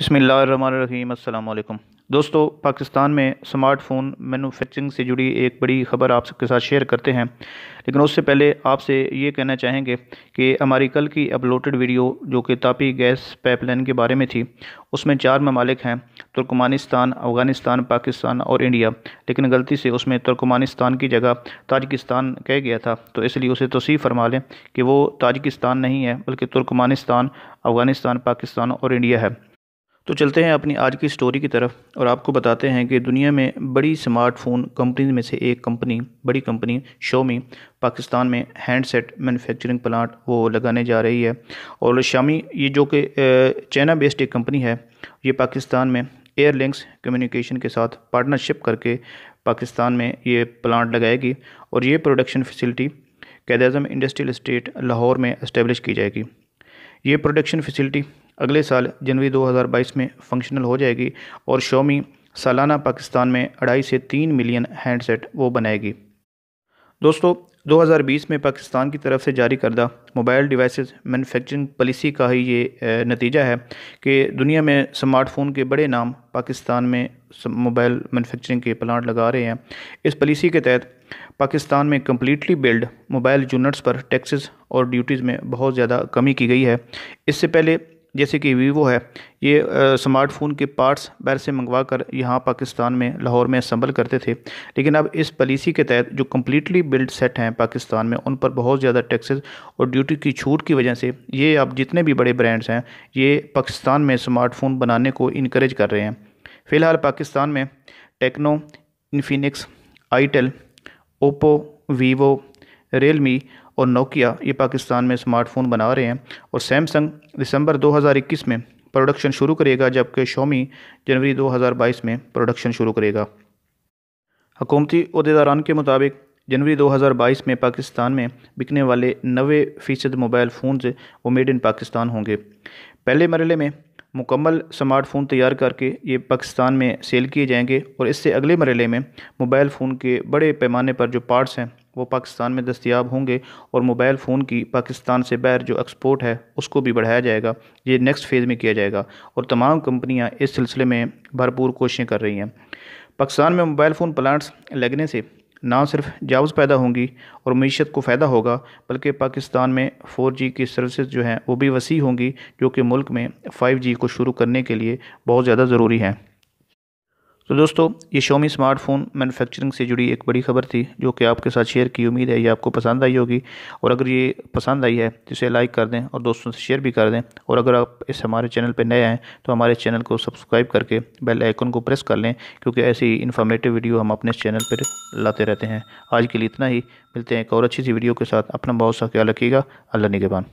बसमीम दोस्तों पाकिस्तान में स्मार्टफ़ोन मैनुफेक्चरिंग से जुड़ी एक बड़ी खबर आप सबके साथ शेयर करते हैं लेकिन उससे पहले आपसे ये कहना चाहेंगे कि हमारी कल की अपलोडेड वीडियो जो कि तापी गैस पाइपलाइन के बारे में थी उसमें चार ममालिक हैं तुर्कमानिस्तान अफ़गानिस्तान पाकिस्तान और इंडिया लेकिन गलती से उसमें तुर्कमानिस्तान की जगह ताजिकस्तान कह गया था तो इसलिए उसे तोसी फरमा लें कि वो ताजिकस्तान नहीं है बल्कि तुर्कमानिस्तान अफ़गानिस्तान पाकिस्तान और इंडिया है तो चलते हैं अपनी आज की स्टोरी की तरफ और आपको बताते हैं कि दुनिया में बड़ी स्मार्टफोन कंपनी में से एक कंपनी बड़ी कंपनी शोमी पाकिस्तान में हैंडसेट मैन्युफैक्चरिंग प्लांट वो लगाने जा रही है और शामी ये जो कि चाइना बेस्ड एक कंपनी है ये पाकिस्तान में एयरलिंक्स कम्युनिकेशन के साथ पार्टनरशिप करके पाकिस्तान में ये प्लांट लगाएगी और ये production facility Quaid industrial estate Lahore में इस्टेब्लिश की जाएगी ये प्रोडक्शन फैसिलिटी अगले साल जनवरी 2022 में फंक्शनल हो जाएगी और शोमी सालाना पाकिस्तान में अढ़ाई से तीन मिलियन हैंडसेट वो बनाएगी दोस्तों 2020 में पाकिस्तान की तरफ से जारी करदा मोबाइल डिवाइसेस मैन्युफैक्चरिंग पॉलिसी का ही ये नतीजा है कि दुनिया में स्मार्टफोन के बड़े नाम पाकिस्तान में मोबाइल मैन्युफैक्चरिंग के प्लांट लगा रहे हैं इस पॉलिसी के तहत पाकिस्तान में कम्प्लीटली बिल्ड मोबाइल यूनिट्स पर टैक्सेस और ड्यूटीज़ में बहुत ज़्यादा कमी की गई है इससे पहले जैसे कि वीवो है ये स्मार्टफोन के पार्ट्स बाहर से मंगवा कर यहाँ पाकिस्तान में लाहौर में असम्बल करते थे लेकिन अब इस पॉलिसी के तहत जो कम्प्लीटली बिल्ड सेट हैं पाकिस्तान में उन पर बहुत ज़्यादा टैक्सेस और ड्यूटी की छूट की वजह से ये अब जितने भी बड़े ब्रांड्स हैं ये पाकिस्तान में स्मार्टफोन बनाने को इनक्रेज कर रहे हैं फ़िलहाल पाकिस्तान में Tecno Infinix itel Oppo Vivo Realme और नोकिया ये पाकिस्तान में स्मार्टफोन बना रहे हैं और सैमसंग दिसंबर 2021 में प्रोडक्शन शुरू करेगा जबकि शोमी जनवरी 2022 में प्रोडक्शन शुरू करेगा हकूमती अहदेदारान के मुताबिक जनवरी 2022 में पाकिस्तान में बिकने वाले नबे फ़ीसद मोबाइल फ़ोन वो मेड इन पाकिस्तान होंगे पहले मरले में मुकम्मल स्मार्टफोन तैयार करके ये पाकिस्तान में सेल किए जाएंगे और इससे अगले मरले में मोबाइल फ़ोन के बड़े पैमाने पर जो पार्ट्स हैं वो पाकिस्तान में दस्तियाब होंगे और मोबाइल फ़ोन की पाकिस्तान से बाहर जो एक्सपोर्ट है उसको भी बढ़ाया जाएगा ये नेक्स्ट फेज़ में किया जाएगा और तमाम कंपनियाँ इस सिलसिले में भरपूर कोशिशें कर रही हैं पाकिस्तान में मोबाइल फ़ोन प्लांट्स लगने से ना सिर्फ जॉब्स पैदा होंगी और मीशत को फ़ायदा होगा बल्कि पाकिस्तान में जी की सर्विसज जो हैं वो भी वसी होंगी जो कि मुल्क में जी को शुरू करने के लिए बहुत ज़्यादा ज़रूरी हैं तो दोस्तों ये शोमी स्मार्टफोन मैन्युफैक्चरिंग से जुड़ी एक बड़ी खबर थी जो कि आपके साथ शेयर की उम्मीद है ये आपको पसंद आई होगी और अगर ये पसंद आई है तो इसे लाइक कर दें और दोस्तों से शेयर भी कर दें और अगर आप इस हमारे चैनल पर नए आएँ तो हमारे चैनल को सब्सक्राइब करके बेल आइकन को प्रेस कर लें क्योंकि ऐसी इन्फॉर्मेटिव वीडियो हम अपने चैनल पर लाते रहते हैं आज के लिए इतना ही मिलते हैं एक और अच्छी सी वीडियो के साथ अपना बहुत सा ख्याल रखिएगा अल्लाह निगेबान